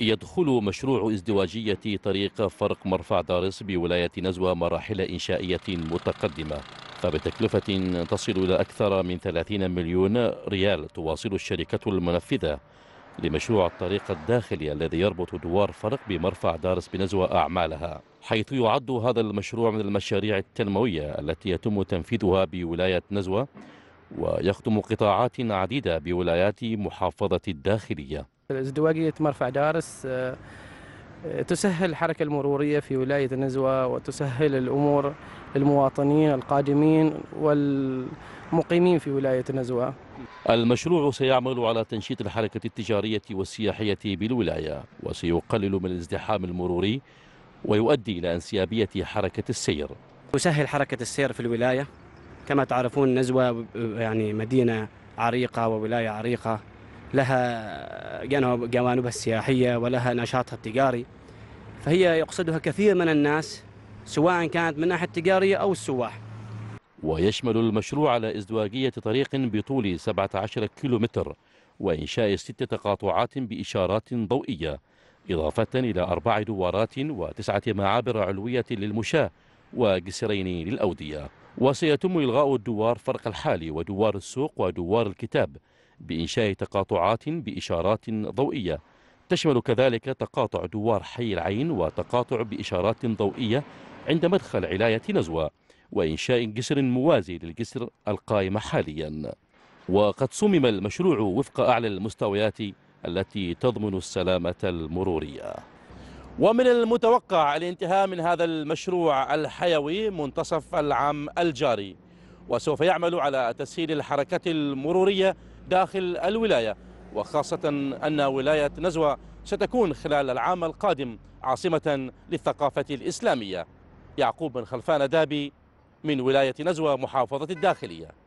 يدخل مشروع ازدواجية طريق فرق مرفع دارس بولاية نزوة مراحل إنشائية متقدمة فبتكلفة تصل إلى أكثر من 30 مليون ريال تواصل الشركة المنفذة لمشروع الطريق الداخلي الذي يربط دوار فرق بمرفع دارس بنزوة أعمالها حيث يعد هذا المشروع من المشاريع التنموية التي يتم تنفيذها بولاية نزوة ويخدم قطاعات عديدة بولايات محافظة الداخلية الازدواجية مرفع دارس آه، آه، تسهل الحركة المرورية في ولاية النزوة وتسهل الأمور للمواطنين القادمين والمقيمين في ولاية النزوة المشروع سيعمل على تنشيط الحركة التجارية والسياحية بالولاية وسيقلل من الازدحام المروري ويؤدي إلى انسيابية حركة السير يسهل حركة السير في الولاية كما تعرفون نزوة يعني مدينة عريقة وولاية عريقة لها جوانبها السياحية ولها نشاطها التجاري فهي يقصدها كثير من الناس سواء كانت من ناحية التجارية أو السواح ويشمل المشروع على ازدواجية طريق بطول 17 كيلومتر وإنشاء ست تقاطعات بإشارات ضوئية إضافة إلى أربع دوارات وتسعة معابر علوية للمشاة وجسرين للأودية وسيتم إلغاء الدوار فرق الحالي ودوار السوق ودوار الكتاب بإنشاء تقاطعات بإشارات ضوئية تشمل كذلك تقاطع دوار حي العين وتقاطع بإشارات ضوئية عند مدخل علاية نزوة وإنشاء جسر موازي للجسر القائم حاليا وقد صمم المشروع وفق أعلى المستويات التي تضمن السلامة المرورية ومن المتوقع الانتهاء من هذا المشروع الحيوي منتصف العام الجاري وسوف يعمل على تسهيل الحركة المرورية داخل الولاية وخاصة أن ولاية نزوة ستكون خلال العام القادم عاصمة للثقافة الإسلامية يعقوب بن خلفان دابي من ولاية نزوة محافظة الداخلية